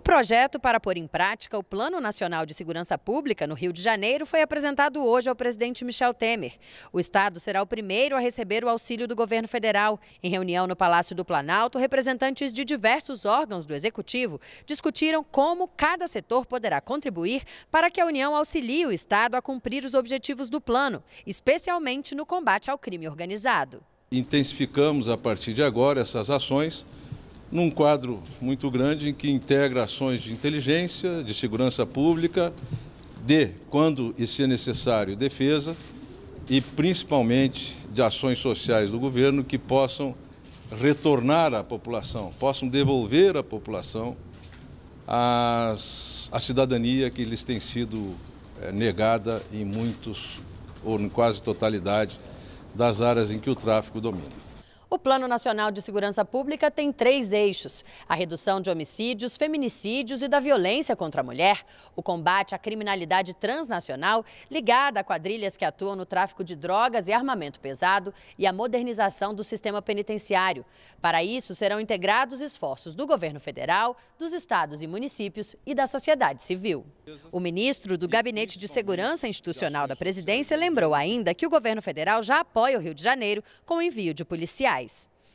O projeto para pôr em prática o Plano Nacional de Segurança Pública no Rio de Janeiro foi apresentado hoje ao presidente Michel Temer. O Estado será o primeiro a receber o auxílio do governo federal. Em reunião no Palácio do Planalto, representantes de diversos órgãos do Executivo discutiram como cada setor poderá contribuir para que a União auxilie o Estado a cumprir os objetivos do plano, especialmente no combate ao crime organizado. Intensificamos a partir de agora essas ações num quadro muito grande em que integra ações de inteligência, de segurança pública, de, quando e se necessário, defesa e principalmente de ações sociais do governo que possam retornar à população, possam devolver à população as, a cidadania que lhes tem sido é, negada em muitos, ou em quase totalidade, das áreas em que o tráfico domina. O Plano Nacional de Segurança Pública tem três eixos: a redução de homicídios, feminicídios e da violência contra a mulher, o combate à criminalidade transnacional ligada a quadrilhas que atuam no tráfico de drogas e armamento pesado e a modernização do sistema penitenciário. Para isso, serão integrados esforços do governo federal, dos estados e municípios e da sociedade civil. O ministro do Gabinete de Segurança Institucional da Presidência lembrou ainda que o governo federal já apoia o Rio de Janeiro com o envio de policiais.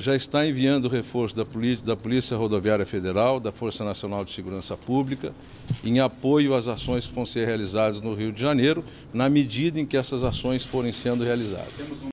Já está enviando reforço da Polícia, da Polícia Rodoviária Federal, da Força Nacional de Segurança Pública, em apoio às ações que vão ser realizadas no Rio de Janeiro, na medida em que essas ações forem sendo realizadas.